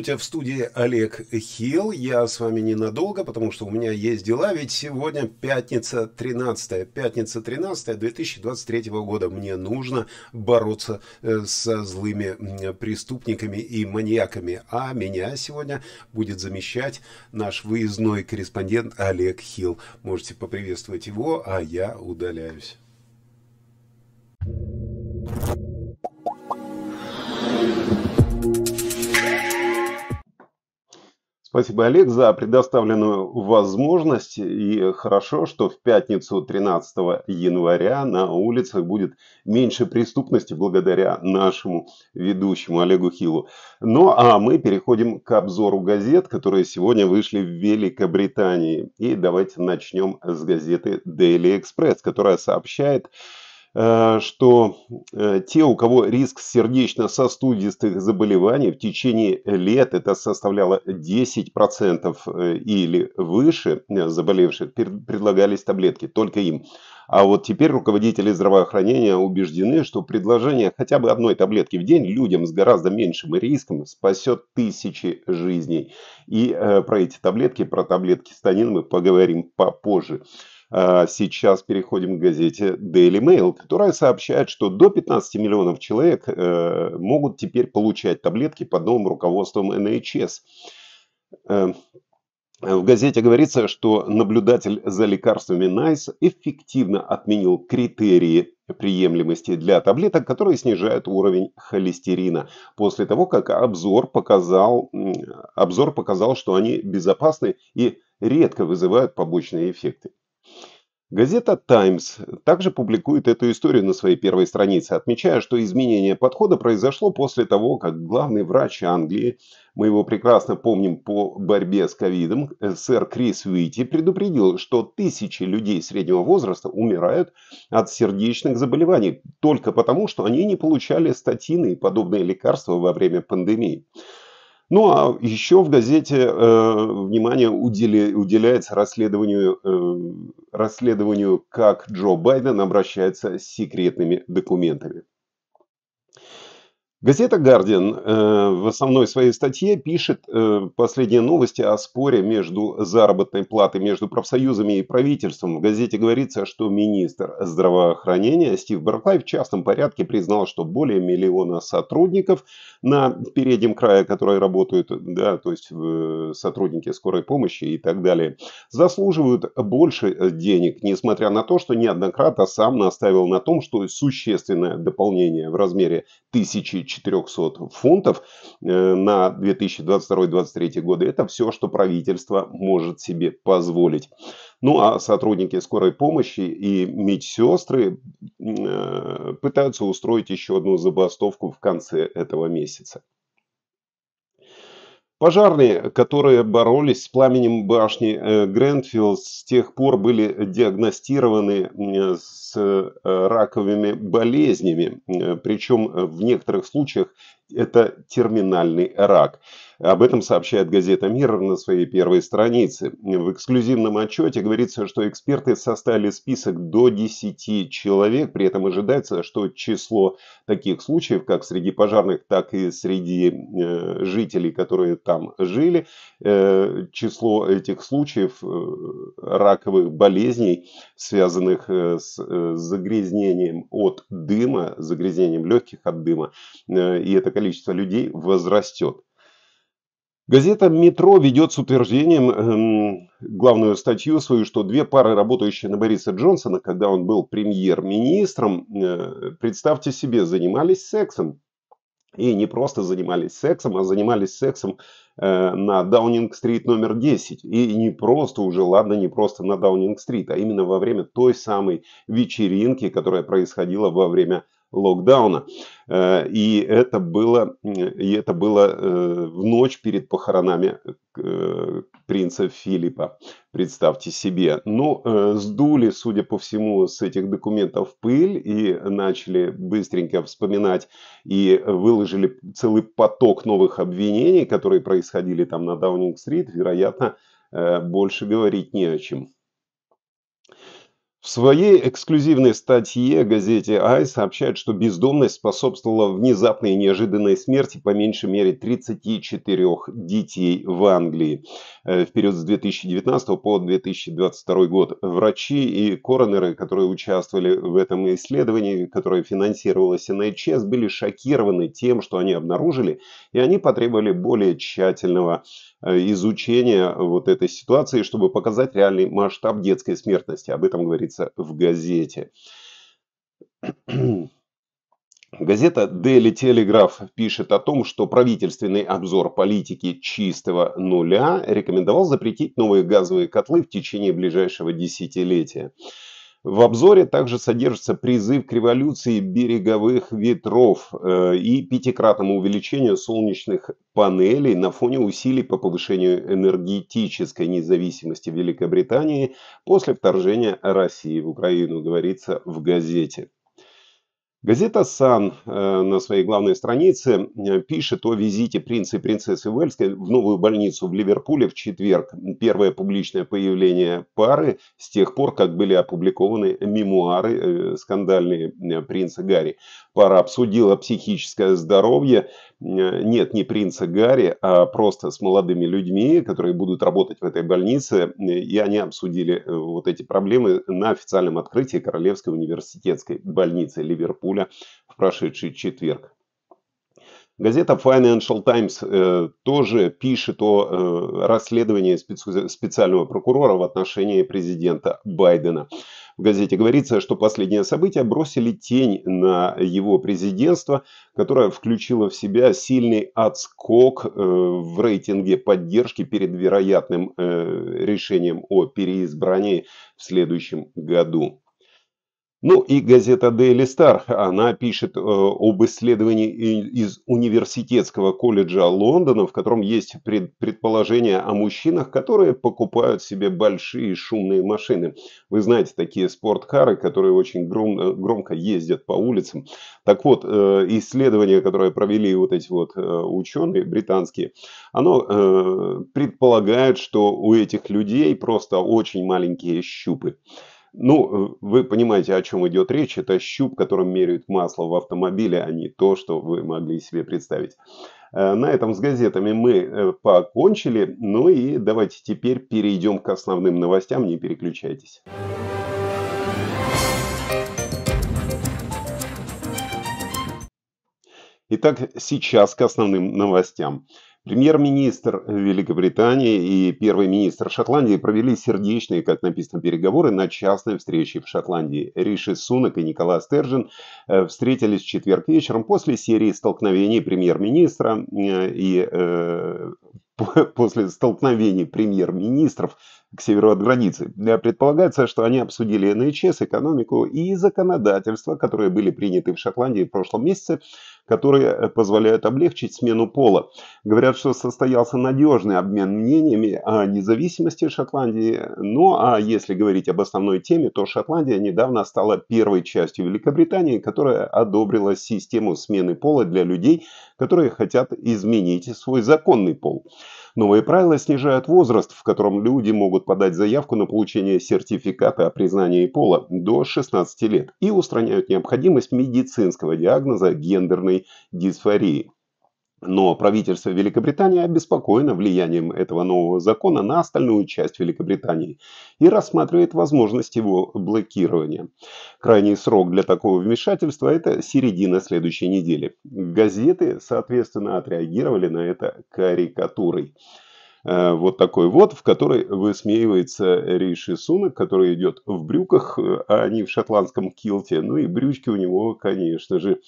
Здравствуйте, в студии Олег Хилл. Я с вами ненадолго, потому что у меня есть дела, ведь сегодня пятница 13. Пятница 13 2023 года. Мне нужно бороться э, со злыми преступниками и маньяками. А меня сегодня будет замещать наш выездной корреспондент Олег Хилл. Можете поприветствовать его, а я удаляюсь. Спасибо, Олег, за предоставленную возможность. И хорошо, что в пятницу 13 января на улицах будет меньше преступности благодаря нашему ведущему Олегу Хилу. Ну а мы переходим к обзору газет, которые сегодня вышли в Великобритании. И давайте начнем с газеты Daily Express, которая сообщает, Э, что э, те, у кого риск сердечно-сосудистых заболеваний в течение лет, это составляло 10% э, или выше заболевших, предлагались таблетки только им. А вот теперь руководители здравоохранения убеждены, что предложение хотя бы одной таблетки в день людям с гораздо меньшим риском спасет тысячи жизней. И э, про эти таблетки, про таблетки станин мы поговорим попозже. А, сейчас переходим к газете Daily Mail, которая сообщает, что до 15 миллионов человек э, могут теперь получать таблетки под новым руководством NHS. Э, в газете говорится, что наблюдатель за лекарствами NICE эффективно отменил критерии приемлемости для таблеток, которые снижают уровень холестерина, после того, как обзор показал, обзор показал что они безопасны и редко вызывают побочные эффекты. Газета Times также публикует эту историю на своей первой странице, отмечая, что изменение подхода произошло после того, как главный врач Англии, мы его прекрасно помним по борьбе с ковидом, э, сэр Крис Уити предупредил, что тысячи людей среднего возраста умирают от сердечных заболеваний только потому, что они не получали статины и подобные лекарства во время пандемии. Ну а еще в газете э, внимание удели, уделяется расследованию, э, расследованию, как Джо Байден обращается с секретными документами. Газета «Гардиан» э, в основной своей статье пишет э, последние новости о споре между заработной платой между профсоюзами и правительством. В газете говорится, что министр здравоохранения Стив Барклай в частном порядке признал, что более миллиона сотрудников на переднем крае, которые работают, да, то есть э, сотрудники скорой помощи и так далее, заслуживают больше денег, несмотря на то, что неоднократно сам наставил на том, что существенное дополнение в размере тысячи 400 фунтов э, на 2022-2023 годы. Это все, что правительство может себе позволить. Ну а сотрудники скорой помощи и медсестры э, пытаются устроить еще одну забастовку в конце этого месяца. Пожарные, которые боролись с пламенем башни э, Грентфилл, с тех пор были диагностированы с э, раковыми болезнями, э, причем в некоторых случаях это терминальный рак. Об этом сообщает газета «Мир» на своей первой странице. В эксклюзивном отчете говорится, что эксперты составили список до 10 человек. При этом ожидается, что число таких случаев, как среди пожарных, так и среди э, жителей, которые там жили, э, число этих случаев э, раковых болезней, связанных э, с э, загрязнением от дыма, загрязнением легких от дыма, э, и это количество людей возрастет. Газета «Метро» ведет с утверждением эм, главную статью свою, что две пары, работающие на Бориса Джонсона, когда он был премьер-министром, э, представьте себе, занимались сексом. И не просто занимались сексом, а занимались сексом э, на Даунинг-стрит номер 10. И не просто уже, ладно, не просто на Даунинг-стрит, а именно во время той самой вечеринки, которая происходила во время локдауна. Э, и это было, и это было э, в ночь перед похоронами э, принца Филиппа, представьте себе. Но ну, сдули, судя по всему, с этих документов пыль и начали быстренько вспоминать и выложили целый поток новых обвинений, которые происходили там на Даунинг-стрит. Вероятно, больше говорить не о чем. В своей эксклюзивной статье газете «Ай» сообщают, что бездомность способствовала внезапной и неожиданной смерти по меньшей мере 34 детей в Англии э, в период с 2019 по 2022 год. Врачи и коронеры, которые участвовали в этом исследовании, которое финансировалось НХС, были шокированы тем, что они обнаружили, и они потребовали более тщательного э, изучения вот этой ситуации, чтобы показать реальный масштаб детской смертности. Об этом говорит печатается в газете. Газета Daily Telegraph пишет о том, что правительственный обзор политики чистого нуля рекомендовал запретить новые газовые котлы в течение ближайшего десятилетия. В обзоре также содержится призыв к революции береговых ветров э, и пятикратному увеличению солнечных панелей на фоне усилий по повышению энергетической независимости Великобритании после вторжения России в Украину, говорится в газете. Газета «Сан» э, на своей главной странице э, пишет о визите принца и принцессы Уэльской в новую больницу в Ливерпуле в четверг. Первое публичное появление пары с тех пор, как были опубликованы мемуары э, скандальные принца Гарри пара обсудила психическое здоровье, э, нет, не принца Гарри, а просто с молодыми людьми, которые будут работать в этой больнице, э, и они обсудили э, вот эти проблемы на официальном открытии Королевской университетской больницы Ливерпуля в прошедший четверг. Газета Financial Times э, тоже пишет о э, расследовании специ специального прокурора в отношении президента Байдена в газете говорится, что последние события бросили тень на его президентство, которое включило в себя сильный отскок э, в рейтинге поддержки перед вероятным э, решением о переизбрании в следующем году. Ну и газета Daily Star, она пишет э, об исследовании из университетского колледжа Лондона, в котором есть пред, предположение о мужчинах, которые покупают себе большие шумные машины. Вы знаете, такие спорткары, которые очень гром, э, громко ездят по улицам. Так вот, э, исследование, которое провели вот эти вот э, ученые британские, оно э, предполагает, что у этих людей просто очень маленькие щупы. Ну, э, вы понимаете, о чем идет речь. Это щуп, которым меряют масло в автомобиле, а не то, что вы могли себе представить. Э, на этом с газетами мы э, покончили. Ну и давайте теперь перейдем к основным новостям. Не переключайтесь. Итак, сейчас к основным новостям. Премьер-министр Великобритании и первый министр Шотландии провели сердечные, как написано, переговоры на частной встрече в Шотландии. Риши Сунок и Николас Стержин э, встретились в четверг вечером после серии столкновений премьер-министра э, и э, после столкновений премьер-министров к северу от границы. Э, предполагается, что они обсудили НХС, экономику и законодательство, которые были приняты в Шотландии в прошлом месяце, которые э, позволяют облегчить смену пола. Говорят, что состоялся надежный обмен мнениями о независимости Шотландии. Ну а если говорить об основной теме, то Шотландия недавно стала первой частью Великобритании, которая одобрила систему смены пола для людей, которые хотят изменить свой законный пол. Новые правила снижают возраст, в котором люди могут подать заявку на получение сертификата о признании пола до 16 лет и устраняют необходимость медицинского диагноза гендерной дисфории. Но правительство Великобритании обеспокоено влиянием этого нового закона на остальную часть Великобритании и рассматривает возможность его блокирования. Крайний срок для такого вмешательства – это середина следующей недели. Газеты, соответственно, отреагировали на это карикатурой э, вот такой вот, в которой высмеивается Риши Сунок, который идет в брюках, э, а не в шотландском килте. Ну и брючки у него, конечно же,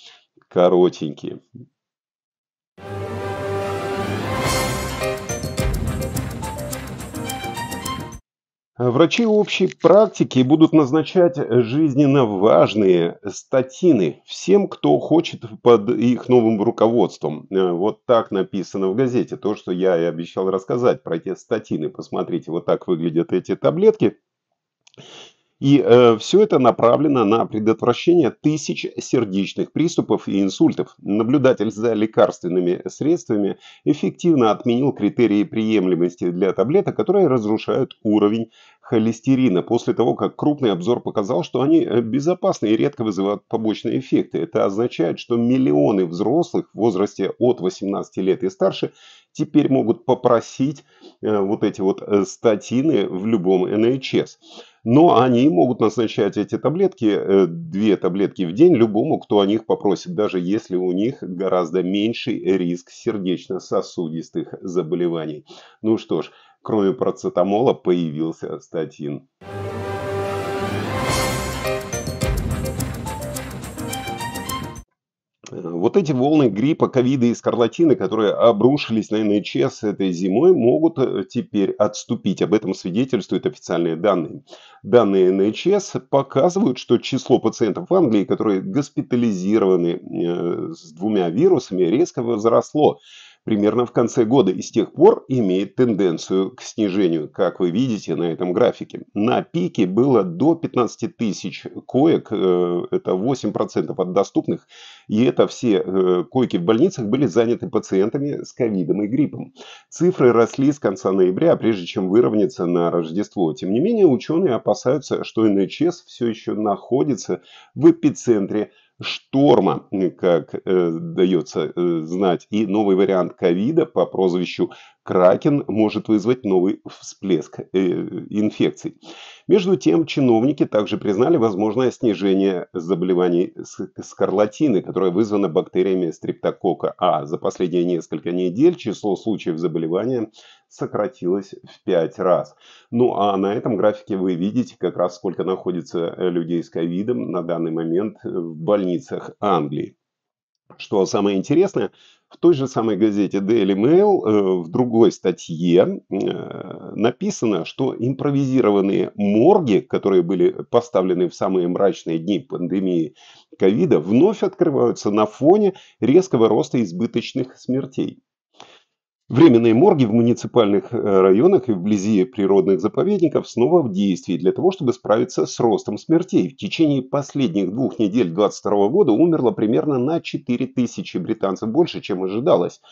коротенькие. А врачи общей практики будут назначать жизненно важные статины всем, кто хочет под их новым руководством. Э, вот так написано в газете. То, что я и обещал рассказать про эти статины. Посмотрите, вот так выглядят эти таблетки. И э, все это направлено на предотвращение тысяч сердечных приступов и инсультов. Наблюдатель за лекарственными средствами эффективно отменил критерии приемлемости для таблеток, которые разрушают уровень холестерина после того, как крупный обзор показал, что они э, безопасны и редко вызывают побочные эффекты. Это означает, что миллионы взрослых в возрасте от 18 лет и старше теперь могут попросить э, вот эти вот э, статины в любом НХС. Но они могут назначать эти таблетки, две таблетки в день, любому, кто о них попросит, даже если у них гораздо меньший риск сердечно-сосудистых заболеваний. Ну что ж, кроме процетамола, появился статин. Э, вот эти волны гриппа, ковида и скарлатины, которые обрушились на НХС этой зимой, могут э, теперь отступить. Об этом свидетельствуют официальные данные. Данные НХС показывают, что число пациентов в Англии, которые госпитализированы э, с двумя вирусами, резко возросло примерно в конце года и с тех пор имеет тенденцию к снижению, как вы видите на этом графике. На пике было до 15 тысяч коек, э, это 8% от доступных, и это все э, койки в больницах были заняты пациентами с ковидом и гриппом. Цифры росли с конца ноября, прежде чем выровняться на Рождество. Тем не менее, ученые опасаются, что НХС все еще находится в эпицентре шторма, э, как э, дается э, знать, и новый вариант ковида по прозвищу Кракен может вызвать новый всплеск э, инфекций. Между тем, чиновники также признали возможное снижение заболеваний скарлатины, которое вызвано бактериями стрептокока А. За последние несколько недель число случаев заболевания сократилось в 5 раз. Ну а на этом графике вы видите как раз сколько находится э, людей с ковидом на данный момент э, в больницах Англии. Что самое интересное, в той же самой газете Daily Mail э, в другой статье написано, что импровизированные морги, которые были поставлены в самые мрачные дни пандемии ковида, вновь открываются на фоне резкого роста избыточных смертей. Временные морги в муниципальных э, районах и вблизи природных заповедников снова в действии для того, чтобы справиться с ростом смертей. В течение последних двух недель 2022 года умерло примерно на 4000 британцев больше, чем ожидалось,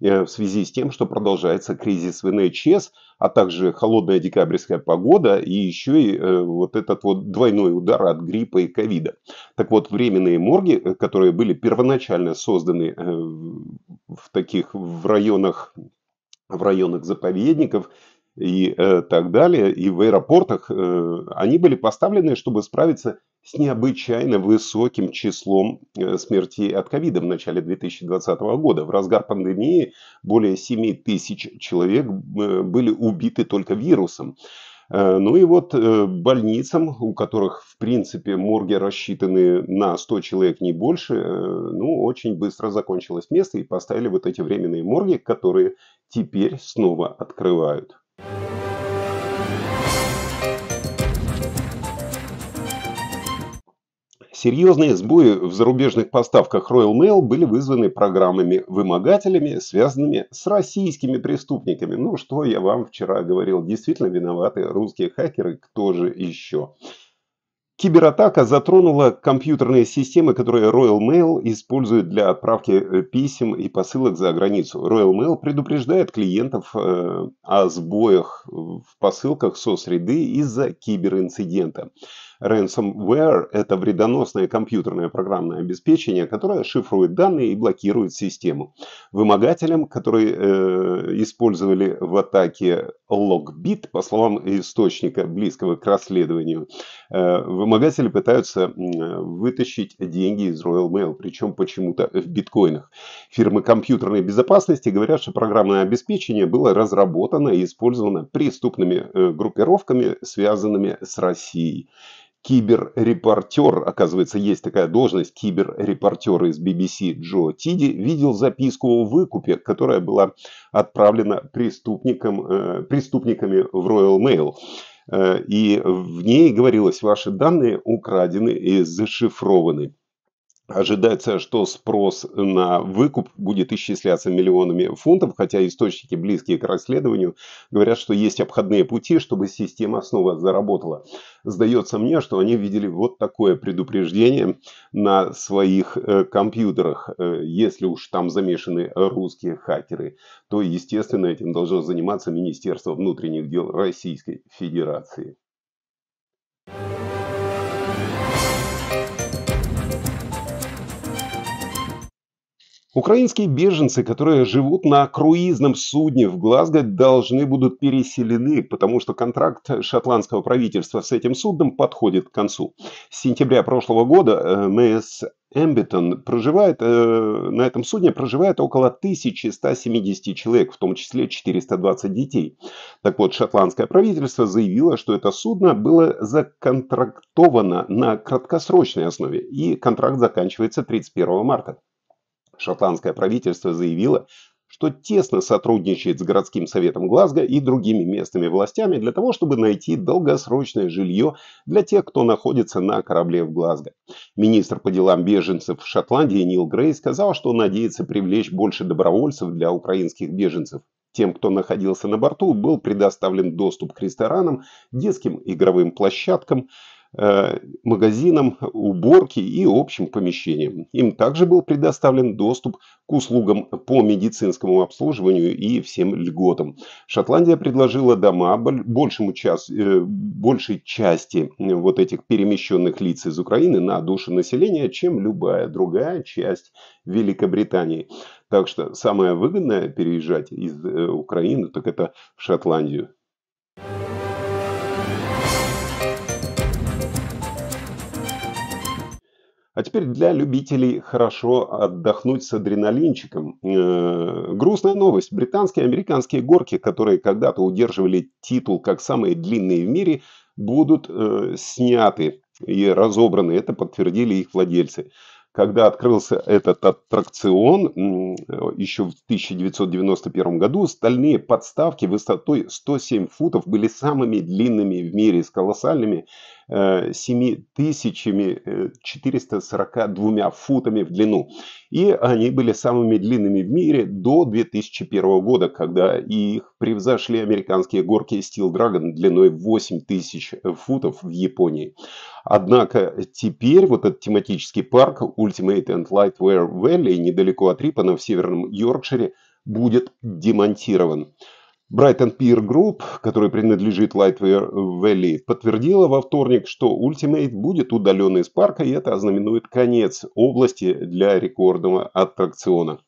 э, в связи с тем, что продолжается кризис в НХС, а также холодная декабрьская погода и еще и э, вот этот вот двойной удар от гриппа и ковида. Так вот, временные морги, которые были первоначально созданы в таких в районах в районах заповедников и э, так далее, и в аэропортах, э, они были поставлены, чтобы справиться с необычайно высоким числом э, смертей от ковида в начале 2020 года. В разгар пандемии более 7 тысяч человек э, были убиты только вирусом. Э, ну и вот э, больницам, у которых в принципе морги рассчитаны на 100 человек, не больше, э, ну очень быстро закончилось место и поставили вот эти временные морги, которые теперь снова открывают. thank you Серьезные сбои в зарубежных поставках Royal Mail были вызваны программами-вымогателями, связанными с российскими преступниками. Ну, что я вам вчера говорил, действительно виноваты русские хакеры, кто же еще? Кибератака затронула компьютерные системы, которые Royal Mail использует для отправки э, писем и посылок за границу. Royal Mail предупреждает клиентов э, о сбоях в посылках со среды из-за киберинцидента. Ransomware – это вредоносное компьютерное программное обеспечение, которое шифрует данные и блокирует систему. Вымогателям, которые э, использовали в атаке Logbit, по словам источника, близкого к расследованию, э, вымогатели пытаются вытащить деньги из Royal Mail, причем почему-то в биткоинах. Фирмы компьютерной безопасности говорят, что программное обеспечение было разработано и использовано преступными э, группировками, связанными с Россией. Киберрепортер, оказывается, есть такая должность, киберрепортер из BBC Джо Тиди, видел записку о выкупе, которая была отправлена преступникам, э, преступниками в Royal Mail. Э, и в ней говорилось, ваши данные украдены и зашифрованы. Ожидается, что спрос на выкуп будет исчисляться миллионами фунтов, хотя источники, близкие к расследованию, говорят, что есть обходные пути, чтобы система снова заработала. Сдается мне, что они видели вот такое предупреждение на своих э, компьютерах. Э, если уж там замешаны русские хакеры, то, естественно, этим должно заниматься Министерство внутренних дел Российской Федерации. Украинские беженцы, которые живут на круизном судне в Глазго, должны будут переселены, потому что контракт шотландского правительства с этим судном подходит к концу. С сентября прошлого года э, МС с Эмбитон проживает, э, на этом судне проживает около 1170 человек, в том числе 420 детей. Так вот, шотландское правительство заявило, что это судно было законтрактовано на краткосрочной основе, и контракт заканчивается 31 марта. Шотландское правительство заявило, что тесно сотрудничает с городским советом Глазго и другими местными властями для того, чтобы найти долгосрочное жилье для тех, кто находится на корабле в Глазго. Министр по делам беженцев в Шотландии Нил Грей сказал, что надеется привлечь больше добровольцев для украинских беженцев. Тем, кто находился на борту, был предоставлен доступ к ресторанам, детским игровым площадкам, Э, магазинам, уборке и общим помещениям. Им также был предоставлен доступ к услугам по медицинскому обслуживанию и всем льготам. Шотландия предложила дома большему час, э, большей части э, вот этих перемещенных лиц из Украины на душу населения, чем любая другая часть Великобритании. Так что самое выгодное переезжать из Украины, так это в Шотландию. А теперь для любителей хорошо отдохнуть с адреналинчиком. Э, грустная новость. Британские и американские горки, которые когда-то удерживали титул как самые длинные в мире, будут э, сняты и разобраны. Это подтвердили их владельцы. Когда открылся этот аттракцион еще в 1991 году, стальные подставки высотой 107 футов были самыми длинными в мире, с колоссальными 7442 э, э, футами в длину. И они были самыми длинными в мире до 2001 года, когда их превзошли американские горки Steel Dragon длиной 8000 э, футов в Японии. Однако теперь вот этот тематический парк Ultimate and Lightwear Valley недалеко от Рипана в северном Йоркшире будет демонтирован. Brighton Peer Group, который принадлежит Lightway Valley, подтвердила во вторник, что Ultimate будет удален из парка, и это ознаменует конец области для рекордного аттракциона.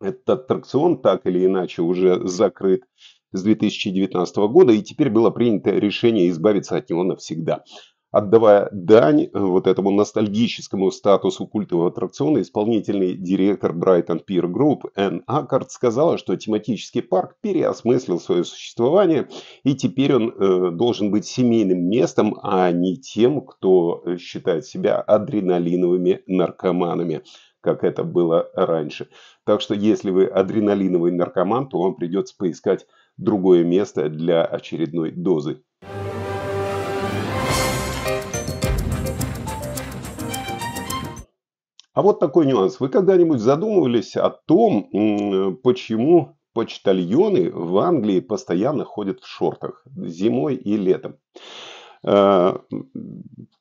Этот аттракцион так или иначе уже закрыт с 2019 года, и теперь было принято решение избавиться от него навсегда отдавая дань э, вот этому ностальгическому статусу культового аттракциона, исполнительный директор Brighton Pier Group Энн Аккард сказала, что тематический парк переосмыслил свое существование, и теперь он э, должен быть семейным местом, а не тем, кто э, считает себя адреналиновыми наркоманами как это было раньше. Так что если вы адреналиновый наркоман, то вам придется поискать другое место для очередной дозы А вот такой нюанс. Вы когда-нибудь задумывались о том, почему почтальоны в Англии постоянно ходят в шортах зимой и летом? Э,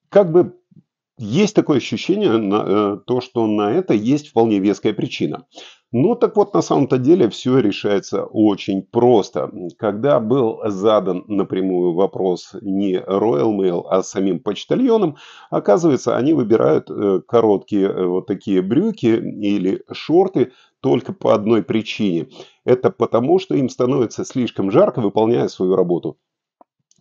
как бы есть такое ощущение, на, э, то, что на это есть вполне веская причина. Ну так вот, на самом-то деле все решается очень просто. Когда был задан напрямую вопрос не Royal Mail, а самим почтальонам, оказывается, они выбирают э, короткие э, вот такие брюки или шорты только по одной причине. Это потому, что им становится слишком жарко, выполняя свою работу.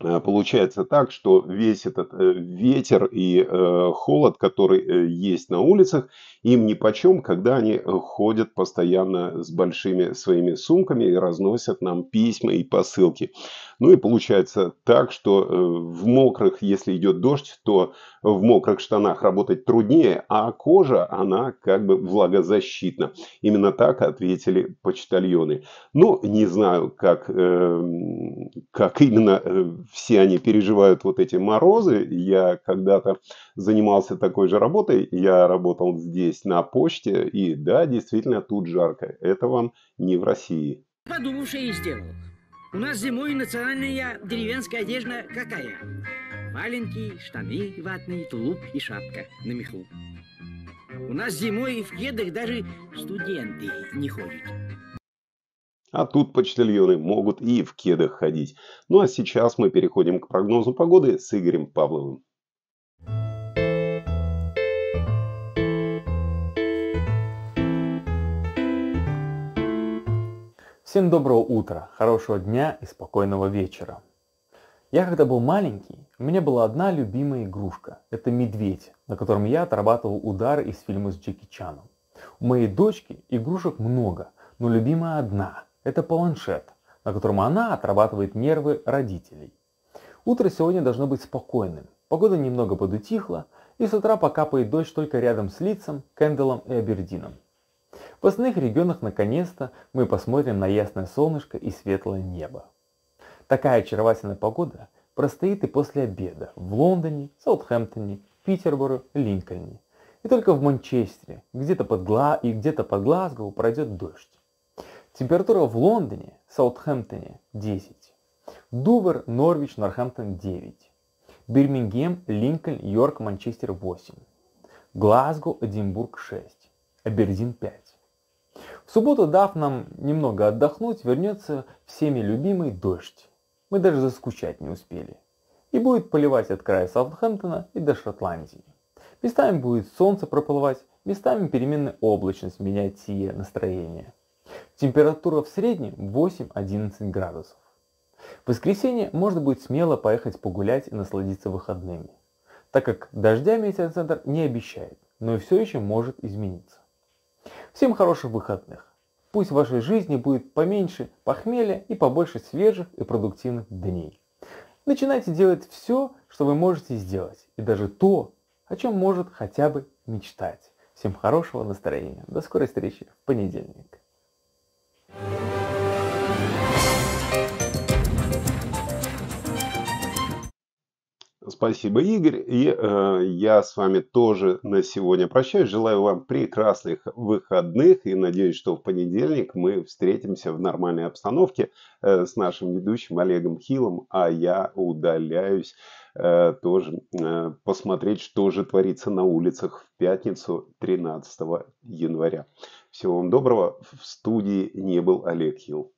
Э, получается так, что весь этот э, ветер и э, холод, который есть на улицах, им ни почем, когда они ходят постоянно с большими своими сумками и разносят нам письма и посылки. Ну и получается так, что в мокрых, если идет дождь, то в мокрых штанах работать труднее, а кожа, она как бы влагозащитна. Именно так ответили почтальоны. Ну, не знаю, как, эм, как именно все они переживают вот эти морозы. Я когда-то занимался такой же работой. Я работал здесь на почте. И да, действительно, тут жарко. Это вам не в России. Подумавши и сделал. У нас зимой национальная деревенская одежда какая? Валенки, штаны ватные, тулуп и шапка на меху. У нас зимой в кедах даже студенты не ходят. А тут почтальоны могут и в кедах ходить. Ну а сейчас мы переходим к прогнозу погоды с Игорем Павловым. Всем доброго утра, хорошего дня и спокойного вечера. Я когда был маленький, у меня была одна любимая игрушка. Это медведь, на котором я отрабатывал удары из фильма с Джеки Чаном. У моей дочки игрушек много, но любимая одна – это планшет, на котором она отрабатывает нервы родителей. Утро сегодня должно быть спокойным. Погода немного подутихла, и с утра покапает дождь только рядом с Лицом, Кэндаллом и Абердином. В остальных регионах наконец-то мы посмотрим на ясное солнышко и светлое небо. Такая очаровательная погода простоит и после обеда в Лондоне, Саутхэмптоне, Питерборо, Линкольне. И только в Манчестере, где-то под, Гла... и где-то под Глазгову пройдет дождь. Температура в Лондоне, Саутхэмптоне 10. Дувер, Норвич, Норхэмптон 9. Бирмингем, Линкольн, Йорк, Манчестер 8. Глазго, Эдинбург 6. Абердин 5. В субботу, дав нам немного отдохнуть, вернется всеми любимый дождь. Мы даже заскучать не успели. И будет поливать от края Саутхэмптона и до Шотландии. Местами будет солнце проплывать, местами переменная облачность менять сие настроение – Температура в среднем 8-11 градусов. В воскресенье можно будет смело поехать погулять и насладиться выходными, так как дождя метеоцентр не обещает, но и все еще может измениться. Всем хороших выходных! Пусть в вашей жизни будет поменьше похмелья и побольше свежих и продуктивных дней. Начинайте делать все, что вы можете сделать, и даже то, о чем может хотя бы мечтать. Всем хорошего настроения. До скорой встречи в понедельник. Спасибо, Игорь. И э, я с вами тоже на сегодня прощаюсь. Желаю вам прекрасных выходных и надеюсь, что в понедельник мы встретимся в нормальной обстановке э, с нашим ведущим Олегом Хилом, а я удаляюсь э, тоже э, посмотреть, что же творится на улицах в пятницу 13 января. Всего вам доброго. В студии не был Олег Хилл.